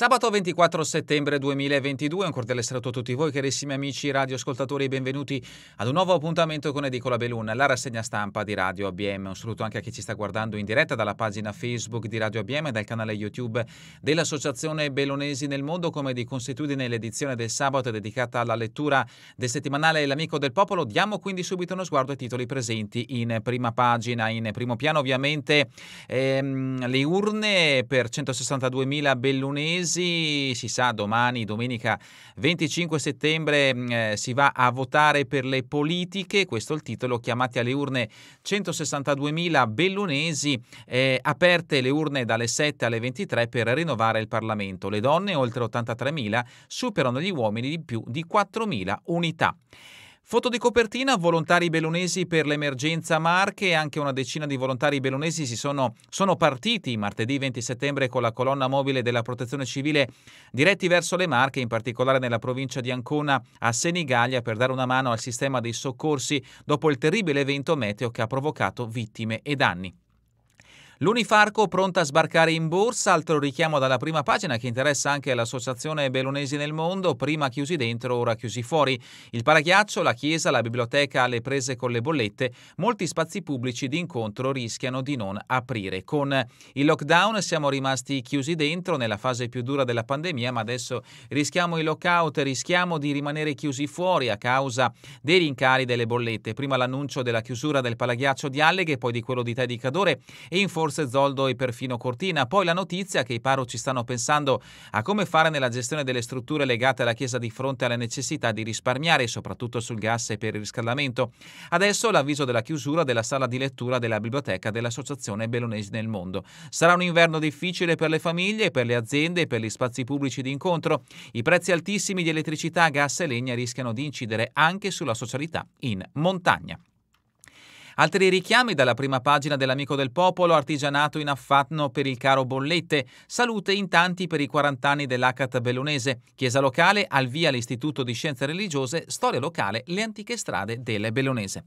Sabato 24 settembre 2022, un cordiale saluto a tutti voi carissimi amici radioascoltatori benvenuti ad un nuovo appuntamento con Edicola Belun, la rassegna stampa di Radio ABM. Un saluto anche a chi ci sta guardando in diretta dalla pagina Facebook di Radio ABM e dal canale YouTube dell'Associazione Belonesi nel Mondo, come di consuetudine l'edizione del sabato è dedicata alla lettura del settimanale L'Amico del Popolo. Diamo quindi subito uno sguardo ai titoli presenti in prima pagina, in primo piano ovviamente ehm, le urne per 162.000 bellunesi mesi, si sa domani, domenica 25 settembre, mm, eh, si va a votare per le politiche, questo è il titolo, chiamati alle urne 162.000 bellunesi, eh, aperte le urne dalle 7 alle 23 per rinnovare il Parlamento. Le donne, oltre 83.000, superano gli uomini di più di 4.000 unità. Foto di copertina, volontari bellunesi per l'emergenza Marche, anche una decina di volontari bellunesi sono, sono, partiti martedì 20 settembre con la colonna mobile della protezione civile diretti verso le Marche, in particolare nella provincia di Ancona a Senigallia per dare una mano al sistema dei soccorsi dopo il terribile evento meteo che ha provocato vittime e danni. L'Unifarco pronta a sbarcare in borsa, altro richiamo dalla prima pagina che interessa anche l'associazione Belonesi nel mondo, prima chiusi dentro, ora chiusi fuori. Il paraghiaccio, la chiesa, la biblioteca alle prese con le bollette, molti spazi pubblici di incontro rischiano di non aprire. Con il lockdown siamo rimasti chiusi dentro nella fase più dura della pandemia, ma adesso rischiamo i lockout, rischiamo di rimanere chiusi fuori a causa dei rincari delle bollette. Prima l'annuncio della chiusura del palaghiaccio di Alleghe, poi di quello di Teddy Cadore e in forza forse Zoldo e perfino Cortina. Poi la notizia che i parroci stanno pensando a come fare nella gestione delle strutture legate alla chiesa di fronte alla necessità di risparmiare, soprattutto sul gas e per il riscaldamento. Adesso l'avviso della chiusura della sala di lettura della biblioteca dell'Associazione Bellonesi nel Mondo. Sarà un inverno difficile per le famiglie, per le aziende e per gli spazi pubblici di incontro. I prezzi altissimi di elettricità, gas e legna rischiano di incidere anche sulla socialità in montagna. Altri richiami dalla prima pagina dell'Amico del Popolo, artigianato in affanno per il caro bollette, salute in tanti per i 40 anni dell'ACAT bellunese, chiesa locale al via l'Istituto di Scienze Religiose, storia locale, le antiche strade del Bellunese.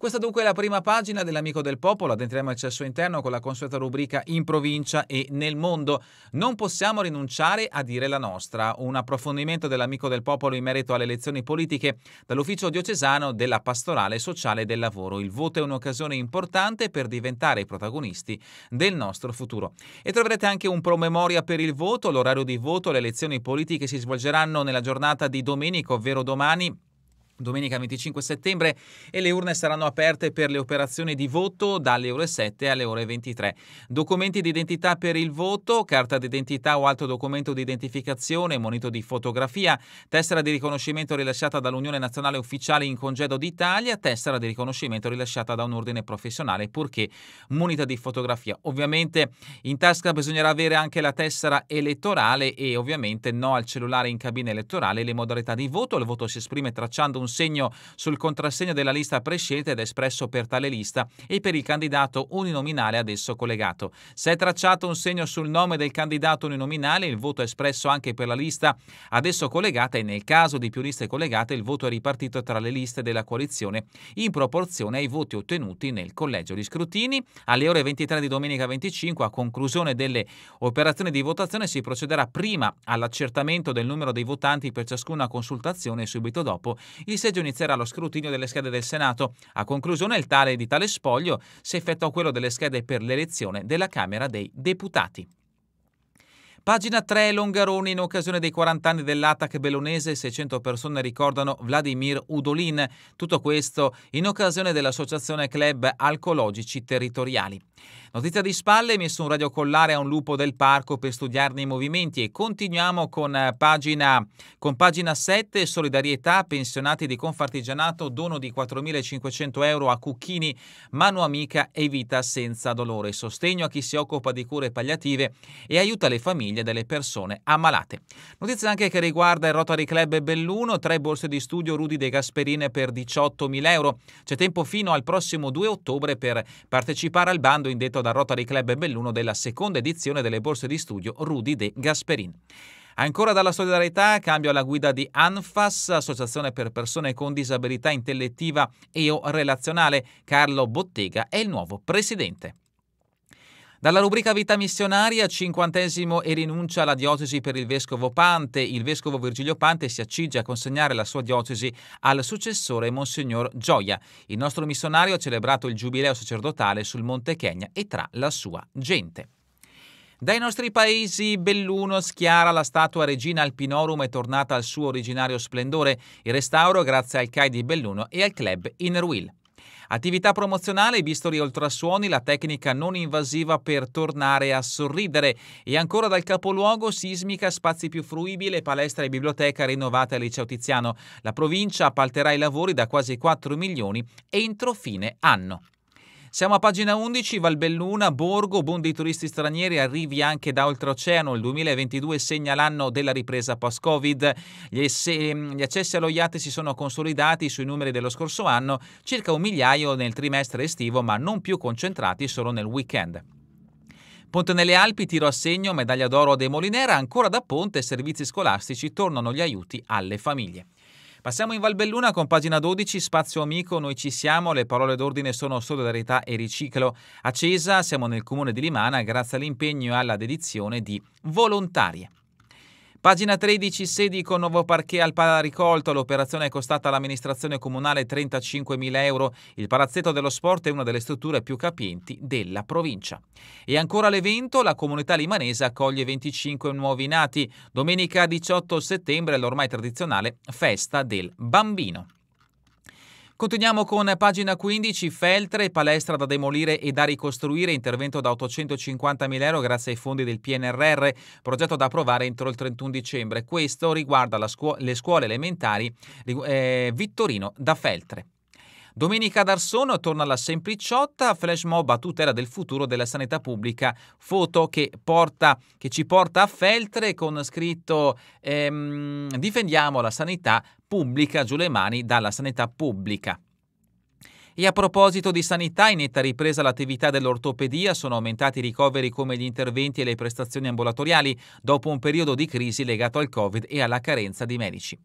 Questa dunque è la prima pagina dell'Amico del Popolo. Adentriamo al cesso interno con la consueta rubrica In provincia e nel mondo. Non possiamo rinunciare a dire la nostra. Un approfondimento dell'Amico del Popolo in merito alle elezioni politiche dall'Ufficio diocesano della Pastorale Sociale del Lavoro. Il voto è un'occasione importante per diventare i protagonisti del nostro futuro. E troverete anche un promemoria per il voto, l'orario di voto, le elezioni politiche si svolgeranno nella giornata di domenica, ovvero domani domenica 25 settembre e le urne saranno aperte per le operazioni di voto dalle ore 7 alle ore 23. Documenti di identità per il voto, carta d'identità o altro documento di identificazione, monito di fotografia, tessera di riconoscimento rilasciata dall'Unione Nazionale Ufficiale in Congedo d'Italia, tessera di riconoscimento rilasciata da un ordine professionale, purché munita di fotografia. Ovviamente in tasca bisognerà avere anche la tessera elettorale e ovviamente no al cellulare in cabina elettorale. Le modalità di voto, il voto si esprime tracciando un un segno sul contrassegno della lista prescelta ed espresso per tale lista e per il candidato uninominale ad esso collegato. Se è tracciato un segno sul nome del candidato uninominale, il voto è espresso anche per la lista ad esso collegata e nel caso di più liste collegate il voto è ripartito tra le liste della coalizione in proporzione ai voti ottenuti nel collegio di scrutini. Alle ore 23 di domenica 25, a conclusione delle operazioni di votazione, si procederà prima all'accertamento del numero dei votanti per ciascuna consultazione e subito dopo il seggio inizierà lo scrutinio delle schede del Senato. A conclusione il tale di tale spoglio si effettuò quello delle schede per l'elezione della Camera dei Deputati. Pagina 3 Longaroni in occasione dei 40 anni dell'attacco bellonese 600 persone ricordano Vladimir Udolin. Tutto questo in occasione dell'associazione club alcologici territoriali. Notizia di spalle, messo un radiocollare a un lupo del parco per studiarne i movimenti e continuiamo con eh, pagina, con pagina 7, solidarietà, pensionati di Confartigianato, dono di 4.500 euro a Cucchini, mano amica e vita senza dolore, sostegno a chi si occupa di cure palliative e aiuta le famiglie delle persone ammalate. Notizia anche che riguarda il Rotary Club Belluno, tre borse di studio Rudi De Gasperine per 18.000 euro. C'è tempo fino al prossimo 2 ottobre per partecipare al bando indetto vinto dal Rotary Club Belluno della seconda edizione delle borse di studio Rudy De Gasperin. Ancora dalla solidarietà, cambio alla guida di ANFAS, Associazione per persone con disabilità intellettiva e o relazionale. Carlo Bottega è il nuovo presidente. Dalla rubrica Vita missionaria, cinquantesimo e rinuncia alla diocesi per il vescovo Pante. Il vescovo Virgilio Pante si accinge a consegnare la sua diocesi al successore Monsignor Gioia. Il nostro missionario ha celebrato il giubileo sacerdotale sul Monte Kenya e tra la sua gente. Dai nostri paesi Belluno schiara la statua Regina Alpinorum è tornata al suo originario splendore. Il restauro grazie al CAI di Belluno e al club Inner Innerwill. Attività promozionale, i bistori ultrasuoni, la tecnica non invasiva per tornare a sorridere e ancora dal capoluogo sismica, spazi più fruibili, palestra e biblioteca rinnovata al liceo Tiziano. La provincia appalterà i lavori da quasi 4 milioni entro fine anno. Siamo a pagina 11, Valbelluna, Borgo, boom dei turisti stranieri, arrivi anche da oltreoceano, il 2022 segna l'anno della ripresa post-Covid, gli, gli accessi allo IAT si sono consolidati sui numeri dello scorso anno, circa un migliaio nel trimestre estivo, ma non più concentrati solo nel weekend. Ponte nelle Alpi, tiro a segno, medaglia d'oro a De Molinera, ancora da Ponte, servizi scolastici, tornano gli aiuti alle famiglie. Passiamo in Valbelluna con pagina 12, Spazio Amico, noi ci siamo, le parole d'ordine sono solidarietà e riciclo. A Cesa siamo nel comune di Limana grazie all'impegno e alla dedizione di volontarie. Pagina 13, con nuovo parquet al Palaricolto. L'operazione è costata all'amministrazione comunale 35.000 euro. Il palazzetto dello sport è una delle strutture più capienti della provincia. E ancora l'evento, la comunità limanese accoglie 25 nuovi nati. Domenica 18 settembre l'ormai tradizionale festa del bambino. Continuiamo con pagina 15, Feltre, palestra da demolire e da ricostruire, intervento da 850.000 euro grazie ai fondi del PNRR, progetto da approvare entro il 31 dicembre. Questo riguarda scu- le scuole elementari eh, Vittorino da Feltre. Domenica d'Arsono torna alla sempliciotta, flash mob a tutela del futuro della sanità pubblica, foto che, porta, che ci porta a Feltre con scritto ehm, difendiamo la sanità pubblica Giulemani dalla sanità pubblica. E a proposito di sanità, in netta ripresa l'attività dell'ortopedia, sono aumentati i ricoveri come gli interventi e le prestazioni ambulatoriali dopo un periodo di crisi legato al Covid e alla carenza di medici.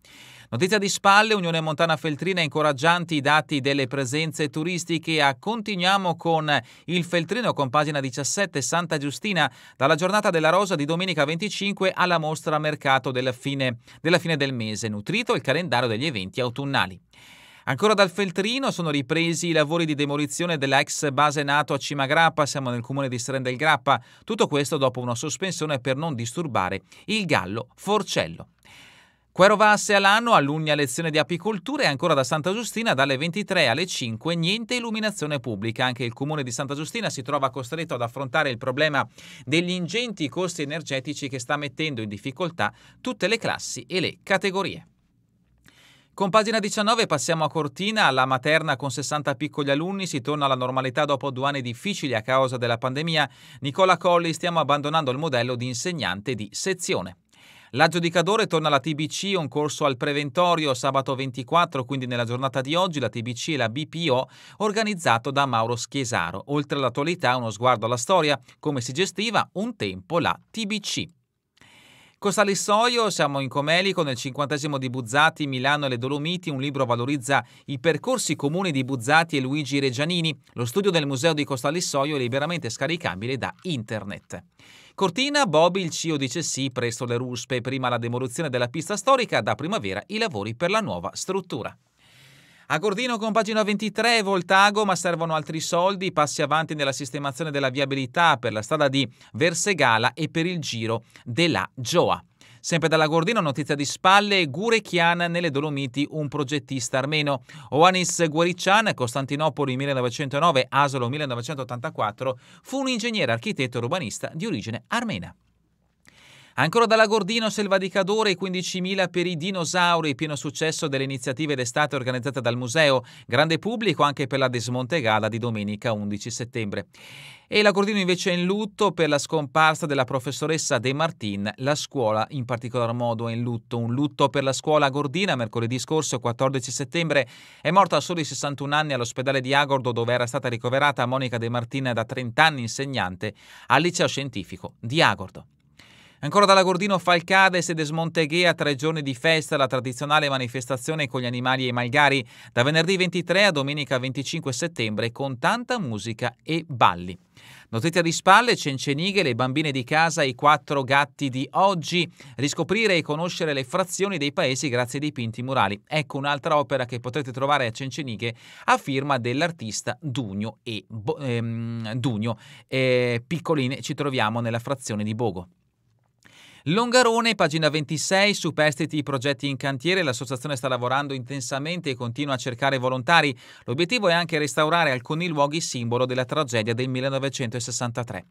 Notizia di spalle, Unione Montana Feltrina incoraggianti i dati delle presenze turistiche continuiamo con il Feltrino con pagina 17 Santa Giustina dalla giornata della Rosa di domenica 25 alla mostra mercato della fine, della fine del mese, nutrito il calendario degli eventi autunnali. Ancora dal Feltrino sono ripresi i lavori di demolizione della ex base NATO a Cimagrappa, siamo nel comune di Stren del Grappa, tutto questo dopo una sospensione per non disturbare il gallo forcello. Quero Vasse all'anno, all'ugna lezione di apicoltura e ancora da Santa Giustina dalle 23 alle 5 niente illuminazione pubblica. Anche il comune di Santa Giustina si trova costretto ad affrontare il problema degli ingenti costi energetici che sta mettendo in difficoltà tutte le classi e le categorie. Con pagina 19 passiamo a Cortina, alla materna con 60 piccoli alunni, si torna alla normalità dopo due anni difficili a causa della pandemia. Nicola Colli, stiamo abbandonando il modello di insegnante di sezione. L'Aggio di Cadore torna alla TBC, un corso al preventorio sabato 24, quindi nella giornata di oggi la TBC e la BPO organizzato da Mauro Schiesaro. Oltre all'attualità, uno sguardo alla storia, come si gestiva un tempo la TBC. Costa Lissoio, siamo in Comelico, nel cinquantesimo di Buzzati, Milano e le Dolomiti, un libro valorizza i percorsi comuni di Buzzati e Luigi Reggianini. Lo studio del Museo di Costa Lissoio è liberamente scaricabile da internet. Cortina, Bobby, il CIO dice sì presso le ruspe, prima la demolizione della pista storica, da primavera i lavori per la nuova struttura. A Gordino con pagina 23 Voltago, ma servono altri soldi, passi avanti nella sistemazione della viabilità per la strada di Versegala e per il giro della Gioa. Sempre dalla Gordino, notizia di spalle, Gurekian nelle Dolomiti, un progettista armeno. Oanis Guerician, Costantinopoli 1909, Asolo 1984, fu un ingegnere architetto e urbanista di origine armena. Ancora dalla Gordino, Selva di Cadore, i 15.000 per i dinosauri, pieno successo delle iniziative d'estate organizzate dal museo, grande pubblico anche per la Desmontegala di domenica 11 settembre. E la Gordino invece è in lutto per la scomparsa della professoressa De Martin, la scuola in particolar modo è in lutto, un lutto per la scuola Gordina, mercoledì scorso 14 settembre è morta a soli 61 anni all'ospedale di Agordo dove era stata ricoverata Monica De Martin da 30 anni insegnante al liceo scientifico di Agordo. Ancora dalla Gordino Falcades e Desmonteghea, tre giorni di festa, la tradizionale manifestazione con gli animali e i malgari, da venerdì 23 a domenica 25 settembre con tanta musica e balli. Notizia di spalle, Cencenighe, le bambine di casa, i quattro gatti di oggi, riscoprire e conoscere le frazioni dei paesi grazie ai dipinti murali. Ecco un'altra opera che potrete trovare a Cencenighe a firma dell'artista Dugno e ehm, Dugno. Eh, Piccolini, ci troviamo nella frazione di Bogo. Longarone, pagina 26, superstiti i progetti in cantiere, l'associazione sta lavorando intensamente e continua a cercare volontari. L'obiettivo è anche restaurare alcuni luoghi simbolo della tragedia del 1963.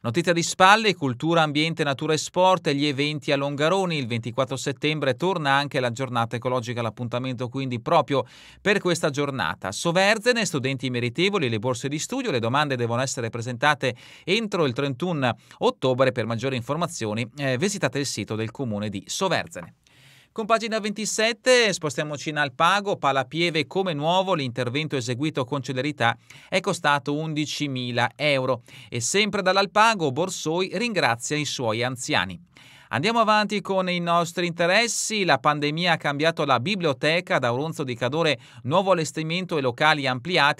Notizia di spalle, cultura, ambiente, natura e sport gli eventi a Longaroni. Il 24 settembre torna anche la giornata ecologica, l'appuntamento quindi proprio per questa giornata. Soverzene, studenti meritevoli, le borse di studio, le domande devono essere presentate entro il 31 ottobre. Per maggiori informazioni eh, visitate il sito del comune di Soverzene. Con pagina 27 spostiamoci in Alpago, Palapieve come nuovo, l'intervento eseguito con celerità è costato 11.000 euro e sempre dall'Alpago Borsoi ringrazia i suoi anziani. Andiamo avanti con i nostri interessi. La pandemia ha cambiato la biblioteca. Da Oronzo di Cadore nuovo allestimento e locali ampliati.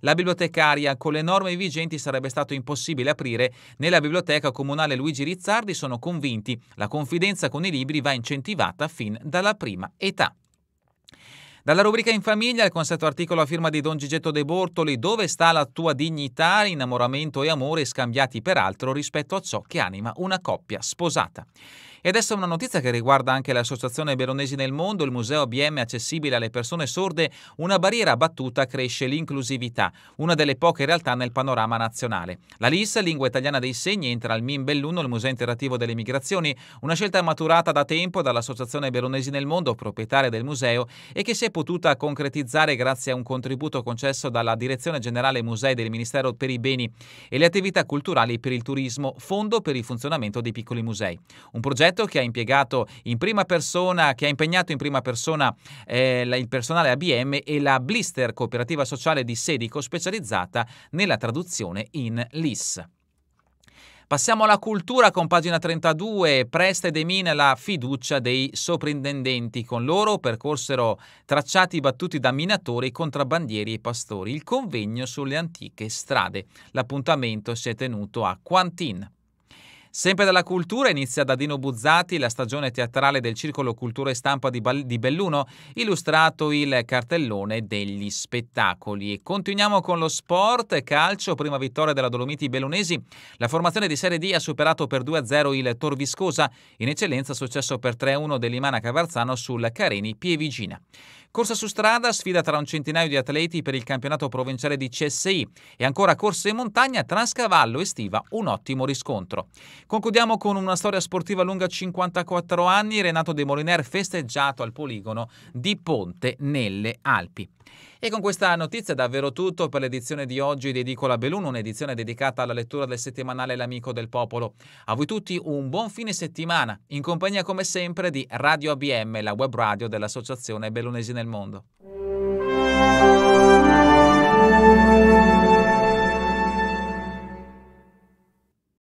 la bibliotecaria con le norme vigenti sarebbe stato impossibile aprire nella biblioteca comunale Luigi Rizzardi. Sono convinti. La confidenza con i libri va incentivata fin dalla prima età. Dalla rubrica In famiglia, il consueto articolo a firma di Don Gigetto De Bortoli, Dove sta la tua dignità, innamoramento e amore scambiati peraltro rispetto a ciò che anima una coppia sposata. E adesso una notizia che riguarda anche l'Associazione Veronesi nel Mondo, il museo BM accessibile alle persone sorde, una barriera battuta cresce l'inclusività, una delle poche realtà nel panorama nazionale. La LIS, Lingua Italiana dei Segni, entra al MIM Belluno, il Museo Interattivo delle Migrazioni, una scelta maturata da tempo dall'Associazione Veronesi nel Mondo, proprietaria del museo, e che si è potuta concretizzare grazie a un contributo concesso dalla Direzione Generale Musei del Ministero per i Beni e le attività culturali per il turismo, fondo per il funzionamento dei piccoli musei. Un progetto progetto che ha impiegato in prima persona, che ha impegnato in prima persona eh, il personale ABM e la Blister, cooperativa sociale di Sedico specializzata nella traduzione in LIS. Passiamo alla cultura con pagina 32. Presta ed Emin la fiducia dei soprintendenti. Con loro percorsero tracciati battuti da minatori, contrabbandieri e pastori. Il convegno sulle antiche strade. L'appuntamento si è tenuto a Quantin. Sempre dalla cultura inizia da Dino Buzzati la stagione teatrale del Circolo Cultura e Stampa di, Ball- di Belluno, illustrato il cartellone degli spettacoli. E continuiamo con lo sport, calcio, prima vittoria della Dolomiti Bellunesi. La formazione di Serie D ha superato per 2-0 il Torviscosa, in eccellenza successo per 3-1 dell'Imana Cavarzano sul Careni Pievigina. Corsa su strada, sfida tra un centinaio di atleti per il campionato provinciale di CSI e ancora corsa in montagna, Transcavallo estiva, un ottimo riscontro. Concludiamo con una storia sportiva lunga 54 anni, Renato De Moliner festeggiato al poligono di Ponte nelle Alpi. E con questa notizia è davvero tutto per l'edizione di oggi di Edicola Belun, un'edizione dedicata alla lettura del settimanale L'Amico del Popolo. A voi tutti un buon fine settimana, in compagnia come sempre di Radio ABM, la web radio dell'Associazione Belunesi nel Mondo.